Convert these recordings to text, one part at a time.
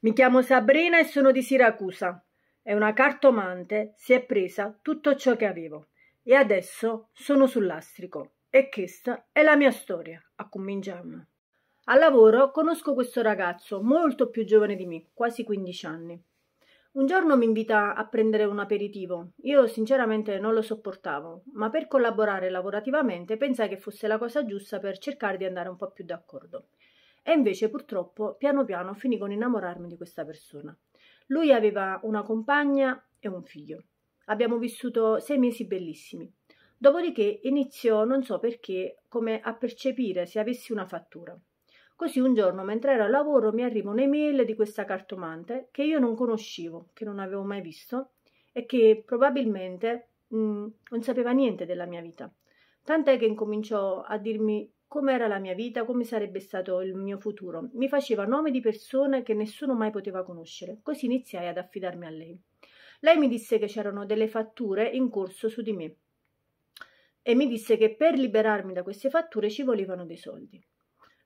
Mi chiamo Sabrina e sono di Siracusa. È una cartomante, si è presa tutto ciò che avevo. E adesso sono sul lastrico. E questa è la mia storia, a cominciamo. Al lavoro conosco questo ragazzo, molto più giovane di me, quasi 15 anni. Un giorno mi invita a prendere un aperitivo. Io sinceramente non lo sopportavo, ma per collaborare lavorativamente pensai che fosse la cosa giusta per cercare di andare un po' più d'accordo. E invece purtroppo piano piano finì con innamorarmi di questa persona. Lui aveva una compagna e un figlio. Abbiamo vissuto sei mesi bellissimi. Dopodiché iniziò, non so perché, come a percepire se avessi una fattura. Così un giorno, mentre ero al lavoro, mi arriva un'email di questa cartomante che io non conoscevo, che non avevo mai visto e che probabilmente mh, mm, non sapeva niente della mia vita. Tant'è che incominciò a dirmi com'era la mia vita, come sarebbe stato il mio futuro. Mi faceva nome di persone che nessuno mai poteva conoscere, così iniziai ad affidarmi a lei. Lei mi disse che c'erano delle fatture in corso su di me e mi disse che per liberarmi da queste fatture ci volevano dei soldi.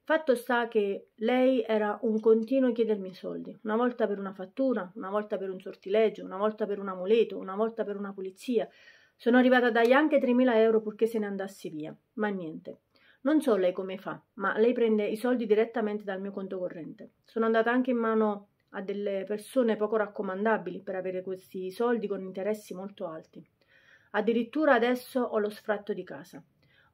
Fatto sta che lei era un continuo chiedermi soldi, una volta per una fattura, una volta per un sortileggio, una volta per un amuleto, una volta per una pulizia. Sono arrivata a dargli anche 3.000 euro purché se ne andassi via, ma niente. Non so lei come fa, ma lei prende i soldi direttamente dal mio conto corrente. Sono andata anche in mano a delle persone poco raccomandabili per avere questi soldi con interessi molto alti. Addirittura adesso ho lo sfratto di casa.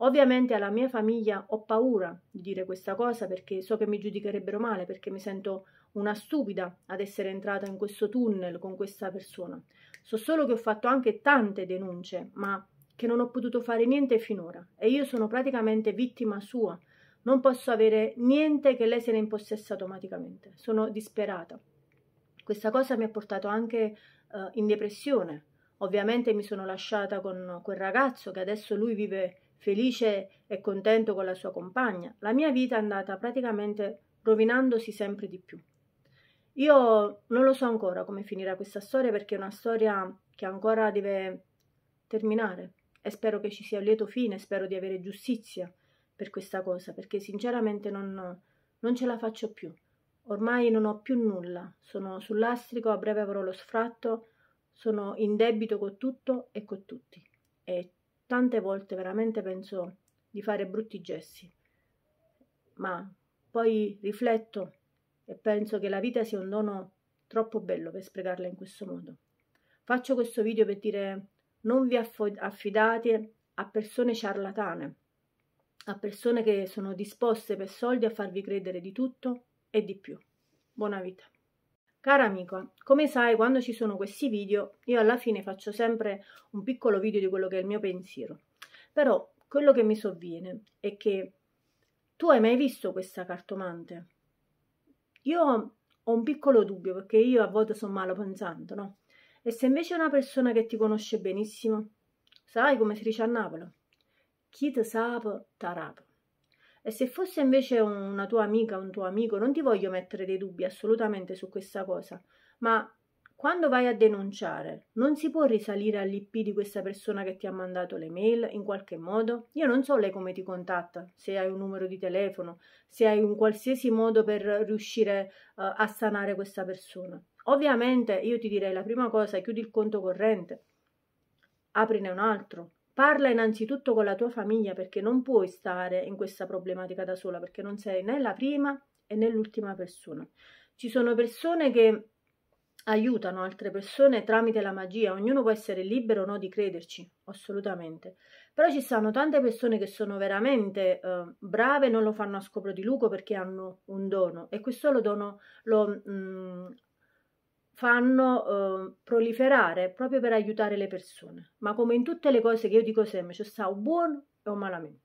Ovviamente alla mia famiglia ho paura di dire questa cosa perché so che mi giudicherebbero male, perché mi sento una stupida ad essere entrata in questo tunnel con questa persona. So solo che ho fatto anche tante denunce, ma che non ho potuto fare niente finora e io sono praticamente vittima sua. Non posso avere niente che lei se ne impossessa automaticamente. Sono disperata. Questa cosa mi ha portato anche uh, in depressione. Ovviamente mi sono lasciata con quel ragazzo che adesso lui vive felice e contento con la sua compagna. La mia vita è andata praticamente rovinandosi sempre di più. Io non lo so ancora come finirà questa storia perché è una storia che ancora deve terminare e spero che ci sia un lieto fine, spero di avere giustizia per questa cosa, perché sinceramente non, non ce la faccio più. Ormai non ho più nulla, sono sull'astrico, a breve avrò lo sfratto, sono in debito con tutto e con tutti. E tante volte veramente penso di fare brutti gesti, ma poi rifletto e penso che la vita sia un dono troppo bello per sprecarla in questo modo. Faccio questo video per dire non vi affidate a persone ciarlatane, a persone che sono disposte per soldi a farvi credere di tutto e di più. Buona vita. Cara amica, come sai quando ci sono questi video io alla fine faccio sempre un piccolo video di quello che è il mio pensiero, però quello che mi sovviene è che tu hai mai visto questa cartomante? Io ho un piccolo dubbio perché io a volte sono malo pensando, no? E se invece è una persona che ti conosce benissimo, sai come si dice a Napoli? Chi ti sape, tarato. E se fosse invece una tua amica, un tuo amico, non ti voglio mettere dei dubbi assolutamente su questa cosa, ma quando vai a denunciare, non si può risalire all'IP di questa persona che ti ha mandato le mail in qualche modo? Io non so lei come ti contatta, se hai un numero di telefono, se hai un qualsiasi modo per riuscire uh, a sanare questa persona. Ovviamente io ti direi la prima cosa, chiudi il conto corrente, aprine un altro. Parla innanzitutto con la tua famiglia perché non puoi stare in questa problematica da sola perché non sei né la prima e né l'ultima persona. Ci sono persone che aiutano altre persone tramite la magia, ognuno può essere libero o no di crederci, assolutamente. Però ci sono tante persone che sono veramente eh, brave, non lo fanno a scopo di lucro perché hanno un dono e questo lo dono lo mh, mm, fanno eh, proliferare proprio per aiutare le persone. Ma come in tutte le cose che io dico sempre, c'è stato un buono e un malamente.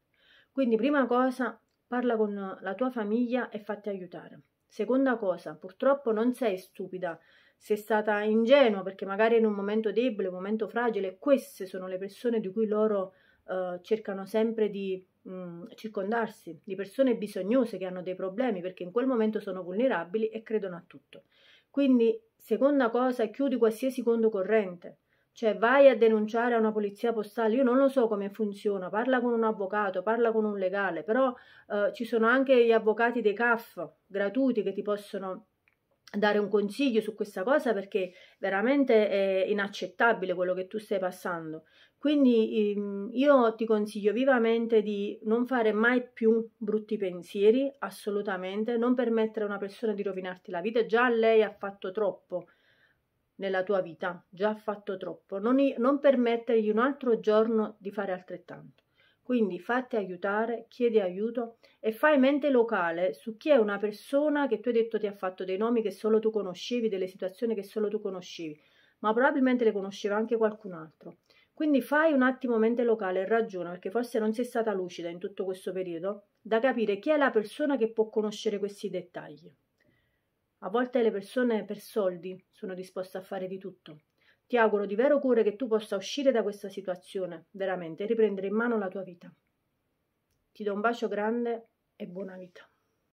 Quindi prima cosa, parla con la tua famiglia e fatti aiutare. Seconda cosa, purtroppo non sei stupida, sei stata ingenua perché magari in un momento debole, un momento fragile, queste sono le persone di cui loro eh, cercano sempre di mh, mm, circondarsi, di persone bisognose che hanno dei problemi perché in quel momento sono vulnerabili e credono a tutto. Quindi, seconda cosa, chiudi qualsiasi conto corrente. Cioè, vai a denunciare a una polizia postale. Io non lo so come funziona, parla con un avvocato, parla con un legale, però eh, ci sono anche gli avvocati dei CAF gratuiti che ti possono dare un consiglio su questa cosa perché veramente è inaccettabile quello che tu stai passando. Quindi ehm, io ti consiglio vivamente di non fare mai più brutti pensieri, assolutamente, non permettere a una persona di rovinarti la vita, già lei ha fatto troppo nella tua vita, già ha fatto troppo, non, non permettergli un altro giorno di fare altrettanto. Quindi fatti aiutare, chiedi aiuto e fai mente locale su chi è una persona che tu hai detto ti ha fatto dei nomi che solo tu conoscevi, delle situazioni che solo tu conoscevi, ma probabilmente le conosceva anche qualcun altro. Quindi fai un attimo mente locale e ragiona, perché forse non sei stata lucida in tutto questo periodo, da capire chi è la persona che può conoscere questi dettagli. A volte le persone per soldi sono disposte a fare di tutto, ti auguro di vero cuore che tu possa uscire da questa situazione, veramente, e riprendere in mano la tua vita. Ti do un bacio grande e buona vita.